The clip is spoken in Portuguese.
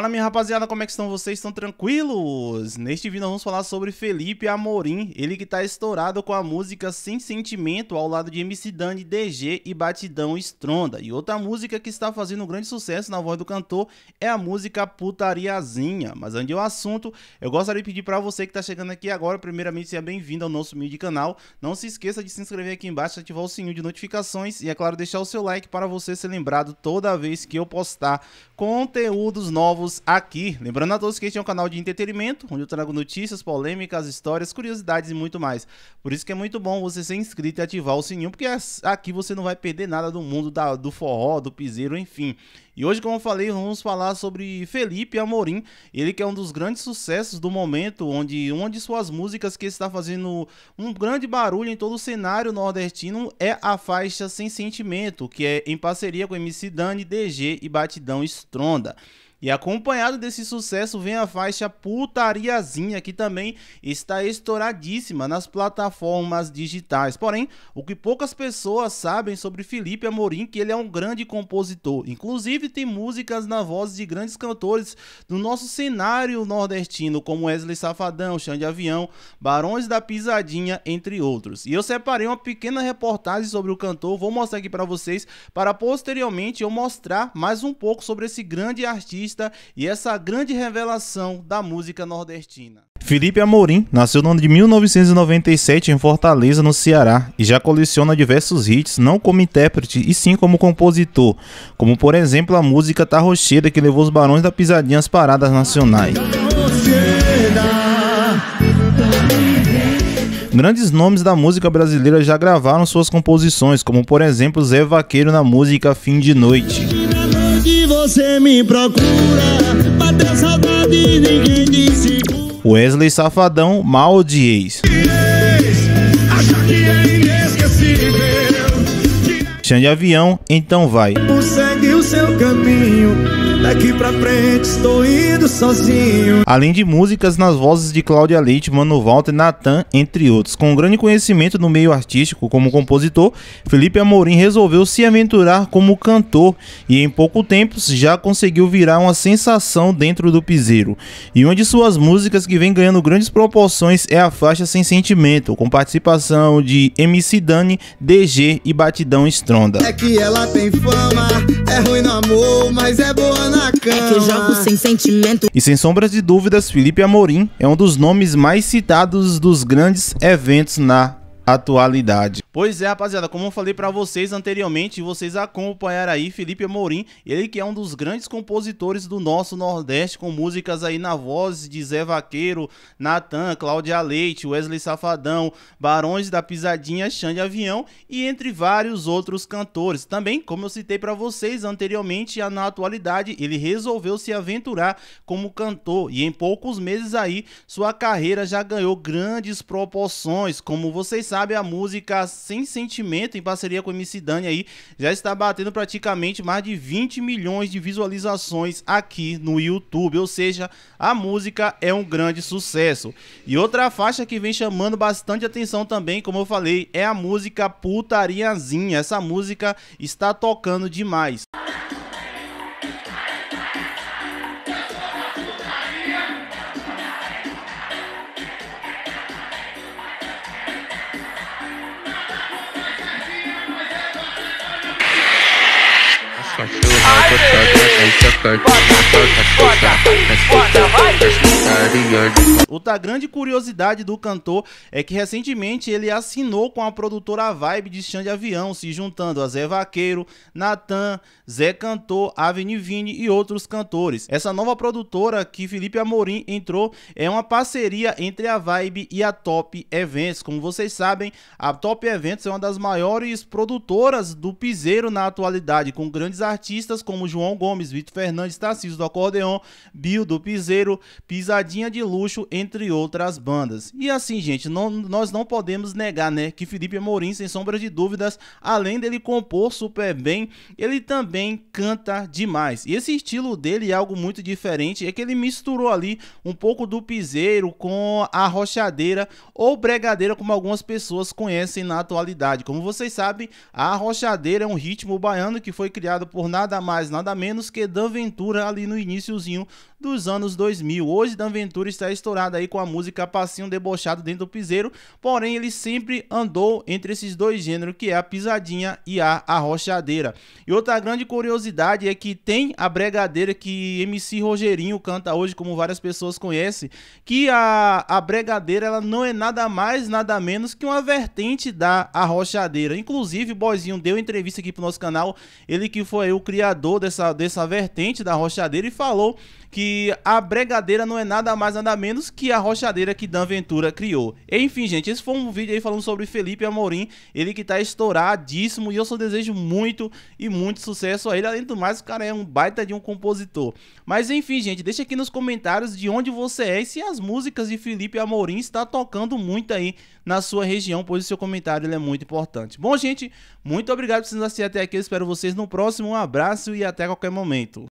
Fala minha rapaziada, como é que estão vocês? Estão tranquilos? Neste vídeo nós vamos falar sobre Felipe Amorim, ele que tá estourado com a música Sem Sentimento ao lado de MC Dani, DG e Batidão Estronda. E outra música que está fazendo um grande sucesso na voz do cantor é a música Putariazinha. Mas antes do assunto, eu gostaria de pedir para você que tá chegando aqui agora, primeiramente seja bem-vindo ao nosso mídia canal. Não se esqueça de se inscrever aqui embaixo, ativar o sininho de notificações e é claro deixar o seu like para você ser lembrado toda vez que eu postar conteúdos novos aqui. Lembrando a todos que este é um canal de entretenimento, onde eu trago notícias, polêmicas, histórias, curiosidades e muito mais. Por isso que é muito bom você ser inscrito e ativar o sininho, porque aqui você não vai perder nada do mundo da, do forró, do piseiro, enfim. E hoje, como eu falei, vamos falar sobre Felipe Amorim, ele que é um dos grandes sucessos do momento, onde uma de suas músicas que está fazendo um grande barulho em todo o cenário nordestino é a faixa Sem Sentimento, que é em parceria com MC Dani, DG e Batidão Stronda. E acompanhado desse sucesso vem a faixa Putariazinha, que também está estouradíssima nas plataformas digitais. Porém, o que poucas pessoas sabem sobre Felipe Amorim, que ele é um grande compositor. Inclusive, tem músicas na voz de grandes cantores do nosso cenário nordestino, como Wesley Safadão, Chão de Avião, Barões da Pisadinha, entre outros. E eu separei uma pequena reportagem sobre o cantor, vou mostrar aqui para vocês, para posteriormente eu mostrar mais um pouco sobre esse grande artista artista e essa grande revelação da música nordestina. Felipe Amorim nasceu no ano de 1997 em Fortaleza, no Ceará, e já coleciona diversos hits, não como intérprete e sim como compositor, como por exemplo a música Tarrocheira que levou os Barões da Pisadinha às paradas nacionais. Grandes nomes da música brasileira já gravaram suas composições, como por exemplo Zé Vaqueiro na música Fim de Noite você me procura, bateu saudade e ninguém disse. Wesley Safadão, mal de ex. Acha que é inesquecível. Xande Avião, então vai. Segue o seu caminho. Daqui pra frente estou indo sozinho. Além de músicas nas vozes de Cláudia Leite, Mano Walter, Natan, entre outros. Com um grande conhecimento no meio artístico como compositor, Felipe Amorim resolveu se aventurar como cantor e em pouco tempo já conseguiu virar uma sensação dentro do piseiro. E uma de suas músicas que vem ganhando grandes proporções é a faixa Sem Sentimento, com participação de MC Dani, DG e Batidão Estronda. É que ela tem fama, é ruim no amor, mas é boa na cama. É que jogo sem sentimento. E sem sombras de dúvidas, Felipe Amorim é um dos nomes mais citados dos grandes eventos na atualidade. Pois é, rapaziada, como eu falei para vocês anteriormente, vocês acompanharam aí Felipe Amorim, ele que é um dos grandes compositores do nosso Nordeste, com músicas aí na voz de Zé Vaqueiro, Natan, Cláudia Leite, Wesley Safadão, Barões da Pisadinha, Xande Avião e entre vários outros cantores. Também, como eu citei para vocês anteriormente, na atualidade, ele resolveu se aventurar como cantor e em poucos meses aí, sua carreira já ganhou grandes proporções. Como vocês sabem, a música sem Sentimento, em parceria com o MC Dani aí, já está batendo praticamente mais de 20 milhões de visualizações aqui no YouTube. Ou seja, a música é um grande sucesso. E outra faixa que vem chamando bastante atenção também, como eu falei, é a música Putariazinha. Essa música está tocando demais. Outra grande curiosidade do cantor é que recentemente ele assinou com a produtora Vibe de Xande Avião, se juntando a Zé Vaqueiro, Natan, Zé Cantor, Aveni Vini e outros cantores. Essa nova produtora que Felipe Amorim entrou é uma parceria entre a Vibe e a Top Events. Como vocês sabem, a Top Events é uma das maiores produtoras do piseiro na atualidade, com grandes artistas artistas como João Gomes, Vitor Fernandes, Tarcísio do Acordeon, Bill do Piseiro, Pisadinha de Luxo, entre outras bandas. E assim, gente, não, nós não podemos negar, né, que Felipe Amorim, sem sombra de dúvidas, além dele compor super bem, ele também canta demais. E esse estilo dele é algo muito diferente, é que ele misturou ali um pouco do piseiro com a rochadeira ou bregadeira, como algumas pessoas conhecem na atualidade. Como vocês sabem, a rochadeira é um ritmo baiano que foi criado por nada mais, nada menos que Dan Ventura ali no iníciozinho dos anos 2000. Hoje Dan Ventura está estourado aí com a música Passinho Debochado dentro do piseiro, porém ele sempre andou entre esses dois gêneros, que é a pisadinha e a arrochadeira. E outra grande curiosidade é que tem a bregadeira que MC Rogerinho canta hoje, como várias pessoas conhecem, que a, a bregadeira ela não é nada mais, nada menos que uma vertente da arrochadeira. Inclusive, o Boizinho deu entrevista aqui pro nosso canal, ele que foi aí o criador dessa, dessa vertente da rochadeira e falou que a bregadeira não é nada mais nada menos que a rochadeira que Dan Ventura criou. Enfim, gente, esse foi um vídeo aí falando sobre Felipe Amorim, ele que tá estouradíssimo e eu só desejo muito e muito sucesso a ele. Além do mais, o cara é um baita de um compositor. Mas enfim, gente, deixa aqui nos comentários de onde você é e se as músicas de Felipe Amorim está tocando muito aí na sua região, pois o seu comentário é muito importante. Bom, gente, muito obrigado por vocês assistirem até aqui. Eu espero vocês no próximo. Um abraço e até qualquer momento.